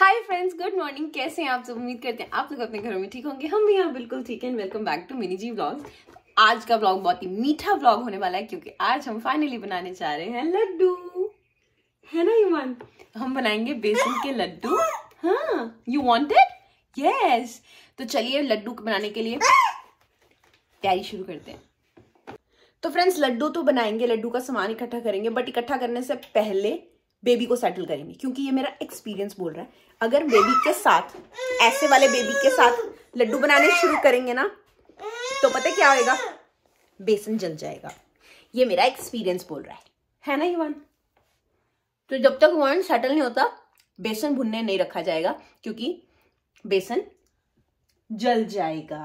Hi friends good morning कैसे हैं आप सब उम्मीद करते हैं आप लोग अपने घरों में ठीक होंगे हम भी यहाँ बिल्कुल ठीक हैं welcome back to Mini ji blog आज का ब्लॉग बहुत ही मीठा ब्लॉग होने वाला है क्योंकि आज हम फाइनली बनाने जा रहे हैं लड्डू है ना ईमान हम बनाएंगे बेसन के लड्डू हाँ यू वॉन्टेड यस तो चलिए लड्डू बनाने के लिए तैयारी शुरू करते हैं तो फ्रेंड्स लड्डू तो बनाएंगे लड्डू का सामान इकट्ठा करेंगे बट इकट्ठा करने से पहले बेबी को सेटल करेंगे क्योंकि ये मेरा एक्सपीरियंस बोल रहा है अगर बेबी के साथ ऐसे वाले बेबी के साथ लड्डू बनाने शुरू करेंगे ना तो पता क्या होगा बेसन जल जाएगा ये मेरा एक्सपीरियंस बोल रहा है है ना युवान तो जब तक वन सेटल नहीं होता बेसन भुनने नहीं रखा जाएगा क्योंकि बेसन जल जाएगा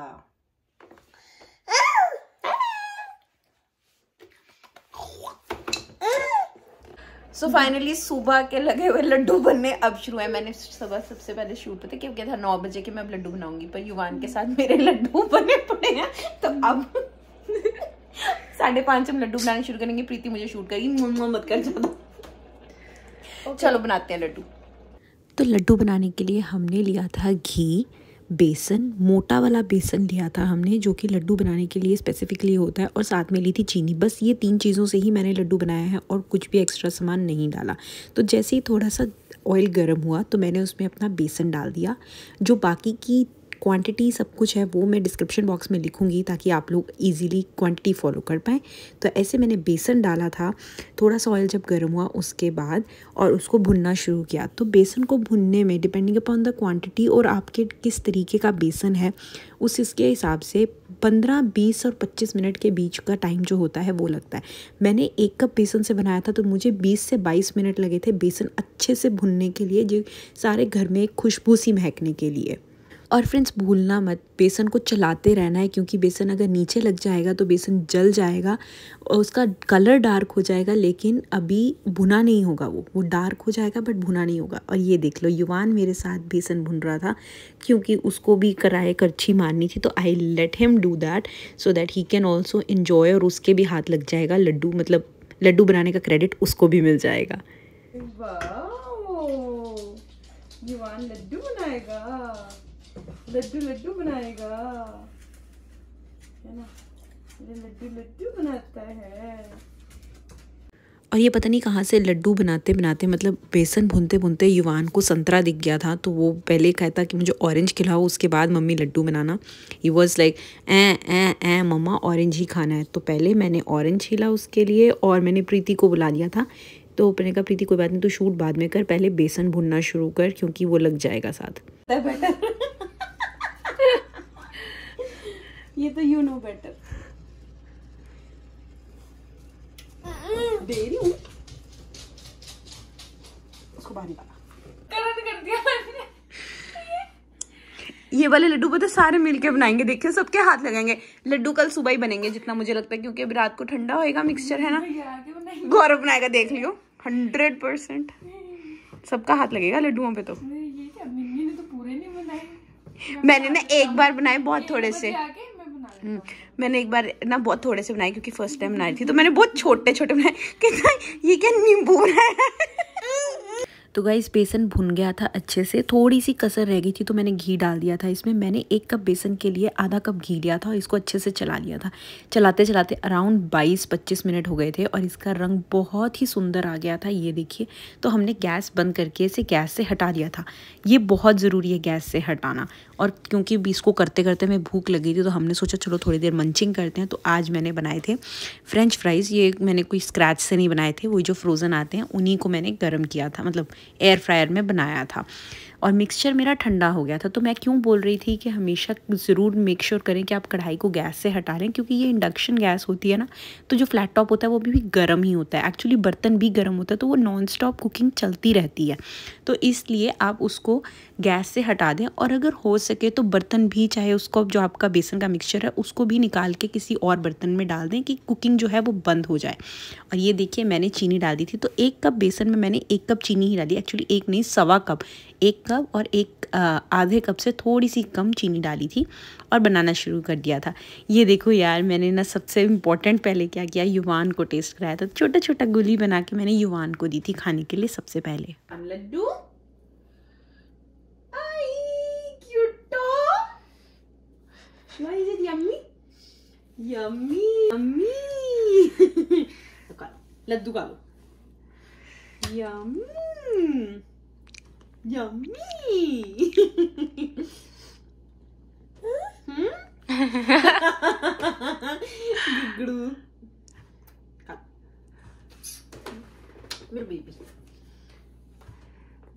सो फाइनली सुबह के लगे हुए लड्डू बनने अब शुरू है मैंने सुबह सबसे पहले शूट पता क्योंकि था नौ बजे के मैं अब लड्डू बनाऊंगी पर युवान के साथ मेरे लड्डू बने पड़े हैं तो अब साढ़े पाँच हम लड्डू बनाने शुरू करेंगे प्रीति मुझे शूट करेगी मम्मा मत कर जाना चलो बनाते हैं लड्डू तो लड्डू बनाने के लिए हमने लिया था घी बेसन मोटा वाला बेसन लिया था हमने जो कि लड्डू बनाने के लिए स्पेसिफिकली होता है और साथ में ली थी चीनी बस ये तीन चीज़ों से ही मैंने लड्डू बनाया है और कुछ भी एक्स्ट्रा सामान नहीं डाला तो जैसे ही थोड़ा सा ऑयल गर्म हुआ तो मैंने उसमें अपना बेसन डाल दिया जो बाकी की क्वांटिटी सब कुछ है वो मैं डिस्क्रिप्शन बॉक्स में लिखूँगी ताकि आप लोग ईजिली क्वांटिटी फॉलो कर पाएँ तो ऐसे मैंने बेसन डाला था थोड़ा सा ऑयल जब गर्म हुआ उसके बाद और उसको भुनना शुरू किया तो बेसन को भुनने में डिपेंडिंग अपॉन द क्वान्टिटी और आपके किस तरीके का बेसन है उस इसके हिसाब से पंद्रह बीस और पच्चीस मिनट के बीच का टाइम जो होता है वो लगता है मैंने एक कप बेसन से बनाया था तो मुझे बीस से बाईस मिनट लगे थे बेसन अच्छे से भुनने के लिए जो सारे घर में खुशबू सी महकने के लिए और फ्रेंड्स भूलना मत बेसन को चलाते रहना है क्योंकि बेसन अगर नीचे लग जाएगा तो बेसन जल जाएगा और उसका कलर डार्क हो जाएगा लेकिन अभी भुना नहीं होगा वो वो डार्क हो जाएगा बट भुना नहीं होगा और ये देख लो युवान मेरे साथ बेसन भुन रहा था क्योंकि उसको भी कराए करछी मारनी थी तो I let him do that so that he can also enjoy और उसके भी हाथ लग जाएगा लड्डू मतलब लड्डू बनाने का क्रेडिट उसको भी मिल जाएगा लड्डू बनाएगा लड्डू लड्डू बनाएगा है ना ये लड्डू लड्डू बनाता है और ये पता नहीं कहाँ से लड्डू बनाते बनाते मतलब बेसन भूनते भूनते युवान को संतरा दिख गया था तो वो पहले कहता कि मुझे ऑरेंज खिलाओ उसके बाद मम्मी लड्डू बनाना he was like a a a mamma orange ही खाना है तो पहले मैंने ऑरेंज खिला उसके लिए और मैंने प्रीति को बुला लिया था तो मैंने कहा प्रीति कोई बात नहीं तो शूट बाद में कर पहले बेसन भूनना शुरू कर क्योंकि वो लग जाएगा साथ ये तो यू नो बेटर दे उसको बाहर निकाला ये वाले लड्डू पता तो सारे मिलके बनाएंगे देखिए सबके हाथ लगाएंगे लड्डू कल सुबह ही बनेंगे जितना मुझे लगता है क्योंकि अभी रात को ठंडा होएगा मिक्सचर है ना गौरव बनाएगा देख लियो हंड्रेड परसेंट सबका हाथ लगेगा लड्डुओं पे तो, तो मैंने ना एक बार बनाए बहुत थोड़े से हम्म, मैंने एक बार ना बहुत थोड़े से बनाए क्योंकि फर्स्ट टाइम बनाई थी तो मैंने बहुत छोटे छोटे बनाए कितना ये क्या नींबू बनाया तो गाइस बेसन भुन गया था अच्छे से थोड़ी सी कसर रह गई थी तो मैंने घी डाल दिया था इसमें मैंने एक कप बेसन के लिए आधा कप घी लिया था और इसको अच्छे से चला लिया था चलाते चलाते अराउंड बाईस पच्चीस मिनट हो गए थे और इसका रंग बहुत ही सुंदर आ गया था ये देखिए तो हमने गैस बंद करके इसे गैस से हटा दिया था ये बहुत ज़रूरी है गैस से हटाना और क्योंकि इसको करते करते हमें भूख लगी थी तो हमने सोचा चलो थोड़ी देर मंचिंग करते हैं तो आज मैंने बनाए थे फ्रेंच फ्राइज़ ये मैंने कोई स्क्रैच से नहीं बनाए थे वो जो फ्रोज़न आते हैं उन्हीं को मैंने गर्म किया था मतलब एयर फ्रायर में बनाया था और मिक्सचर मेरा ठंडा हो गया था तो मैं क्यों बोल रही थी कि हमेशा ज़रूर मेक श्योर करें कि आप कढ़ाई को गैस से हटा लें क्योंकि ये इंडक्शन गैस होती है ना तो जो फ्लैट टॉप होता है वो अभी भी गर्म ही होता है एक्चुअली बर्तन भी गर्म होता है तो वो नॉन स्टॉप कुकिंग चलती रहती है तो इसलिए आप उसको गैस से हटा दें और अगर हो सके तो बर्तन भी चाहे उसको जो आपका बेसन का मिक्सचर है उसको भी निकाल के किसी और बर्तन में डाल दें कि कुकिंग जो है वो बंद हो जाए और ये देखिए मैंने चीनी डाल दी थी तो एक कप बेसन में मैंने एक कप चीनी ही डाली एक्चुअली एक नहीं सवा कप एक कप और एक आधे कप से थोड़ी सी कम चीनी डाली थी और बनाना शुरू कर दिया था ये देखो यार मैंने ना सबसे इम्पॉर्टेंट पहले क्या किया युवान को टेस्ट कराया था छोटा छोटा गुली बना के मैंने युवान को दी थी खाने के लिए सबसे पहले लड्डू लड्डू का लो Yummy! Hmm? बेबी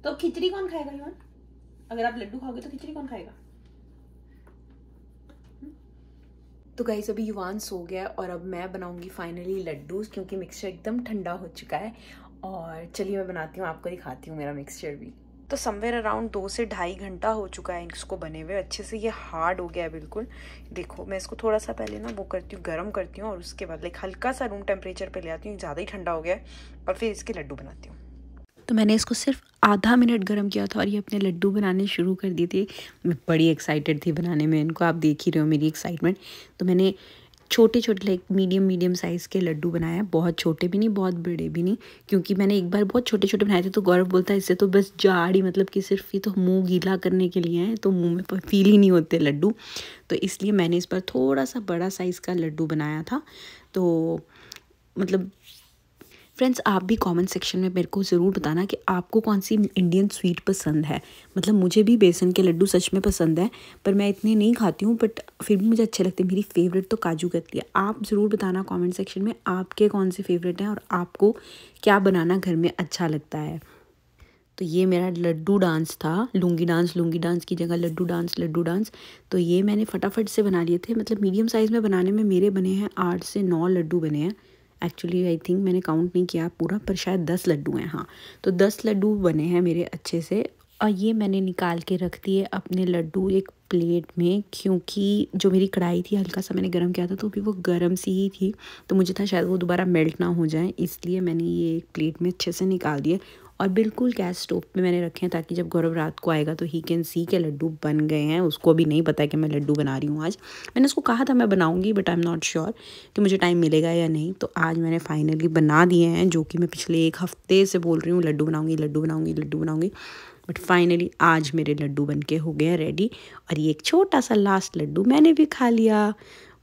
तो खिचड़ी कौन खाएगा युवन अगर आप लड्डू खाओगे तो खिचड़ी कौन खाएगा hmm? तो गाइज अभी युवान सो गया और अब मैं बनाऊंगी फाइनली लड्डू क्योंकि मिक्सचर एकदम ठंडा हो चुका है और चलिए मैं बनाती हूँ आपको दिखाती हूँ मेरा मिक्सचर भी तो समवेयर अराउंड दो से ढाई घंटा हो चुका है इसको बने हुए अच्छे से ये हार्ड हो गया है बिल्कुल देखो मैं इसको थोड़ा सा पहले ना वो करती हूँ गर्म करती हूँ और उसके बाद लाइक हल्का सा रूम टेम्परेचर पर ले आती हूँ ज़्यादा ही ठंडा हो गया और फिर इसके लड्डू बनाती हूँ तो मैंने इसको सिर्फ आधा मिनट गर्म किया था और ये अपने लड्डू बनाने शुरू कर दिए थे मैं बड़ी एक्साइटेड थी बनाने में इनको आप देख ही रहे हो मेरी एक्साइटमेंट तो मैंने छोटे छोटे लाइक मीडियम मीडियम साइज़ के लड्डू बनाए हैं बहुत छोटे भी नहीं बहुत बड़े भी नहीं क्योंकि मैंने एक बार बहुत छोटे छोटे बनाए थे तो गौरव बोलता है इससे तो बस जाड़ ही मतलब कि सिर्फ ये तो मुँह गीला करने के लिए हैं तो मुँह में फील ही नहीं होते लड्डू तो इसलिए मैंने इस पर थोड़ा सा बड़ा साइज़ का लड्डू बनाया था तो मतलब फ्रेंड्स आप भी कमेंट सेक्शन में मेरे को ज़रूर बताना कि आपको कौन सी इंडियन स्वीट पसंद है मतलब मुझे भी बेसन के लड्डू सच में पसंद है पर मैं इतने नहीं खाती हूँ बट फिर भी मुझे अच्छे लगते हैं मेरी फेवरेट तो काजू कतली है आप ज़रूर बताना कमेंट सेक्शन में आपके कौन से फेवरेट हैं और आपको क्या बनाना घर में अच्छा लगता है तो ये मेरा लड्डू डांस था लुंगी डांस लुंगी डांस की जगह लड्डू डांस लड्डू डांस तो ये मैंने फटाफट से बना लिए थे मतलब मीडियम साइज़ में बनाने में मेरे बने हैं आठ से नौ लड्डू बने हैं एक्चुअली आई थिंक मैंने काउंट नहीं किया पूरा पर शायद दस लड्डू हैं हाँ तो दस लड्डू बने हैं मेरे अच्छे से और ये मैंने निकाल के रख दिए अपने लड्डू एक प्लेट में क्योंकि जो मेरी कढ़ाई थी हल्का सा मैंने गर्म किया था तो भी वो गर्म सी ही थी तो मुझे था शायद वो दोबारा मेल्ट ना हो जाए इसलिए मैंने ये एक प्लेट में अच्छे से निकाल दिए और बिल्कुल गैस स्टोव पे मैंने रखे हैं ताकि जब गौरव रात को आएगा तो ही कैन सी के लड्डू बन गए हैं उसको भी नहीं पता कि मैं लड्डू बना रही हूँ आज मैंने उसको कहा था मैं बनाऊँगी but I am not sure कि मुझे टाइम मिलेगा या नहीं तो आज मैंने फाइनली बना दिए हैं जो कि मैं पिछले एक हफ्ते से बोल रही हूँ लड्डू बनाऊँगी लड्डू बनाऊँगी लड्डू बनाऊँगी बट फाइनली आज मेरे लड्डू बन के हो गए हैं रेडी और ये एक छोटा सा लास्ट लड्डू मैंने भी खा लिया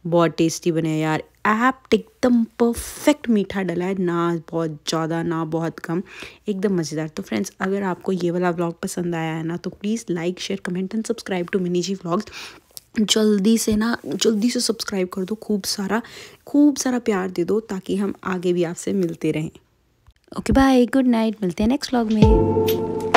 बहुत टेस्टी बने यार ऐप एकदम परफेक्ट मीठा डला है ना बहुत ज़्यादा ना बहुत कम एकदम मज़ेदार तो फ्रेंड्स अगर आपको ये वाला ब्लॉग पसंद आया है ना तो please like share comment and subscribe to Mini ji blogs जल्दी से ना जल्दी से सब्सक्राइब कर दो खूब सारा खूब सारा प्यार दे दो ताकि हम आगे भी आपसे मिलते रहें ओके बाय गुड नाइट मिलते हैं नेक्स्ट व्लॉग में